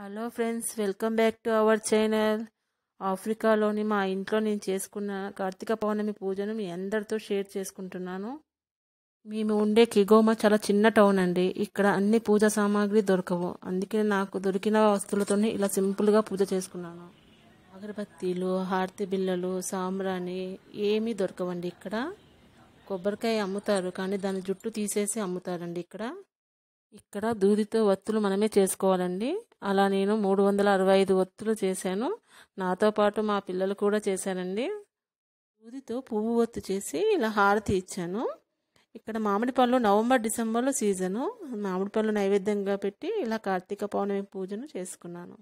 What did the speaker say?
hello friends welcome back to our channel ఆఫ్రికాలోని మా ఇంట్లో నేను చేసుకున్న కార్తీక పౌర్ణమి పూజను మీ అందరితో షేర్ చేసుకుంటున్నాను మేము ఉండే కిగోమా చాలా చిన్న టౌన్ అండి ఇక్కడ అన్ని పూజా సామాగ్రి దొరకవు అందుకే నాకు దొరికిన వస్తువులతోనే ఇలా సింపుల్గా పూజ చేసుకున్నాను అగరబత్తీలు హారతి బిళ్ళలు సాంబ్రాణి ఏమీ దొరకవండి ఇక్కడ కొబ్బరికాయ అమ్ముతారు కానీ దాని జుట్టు తీసేసి అమ్ముతారండి ఇక్కడ ఇక్కడ దూదితో వత్తులు మనమే చేసుకోవాలండి అలా నేను మూడు వందల అరవై ఐదు ఒత్తులు చేశాను నాతో పాటు మా పిల్లలు కూడా చేశానండి ఊదితో పువ్వు ఒత్తు చేసి ఇలా హారతి ఇచ్చాను ఇక్కడ మామిడి పళ్ళు నవంబర్ డిసెంబర్లో సీజను మామిడి పళ్ళు నైవేద్యంగా పెట్టి ఇలా కార్తీక పౌర్ణమి పూజను చేసుకున్నాను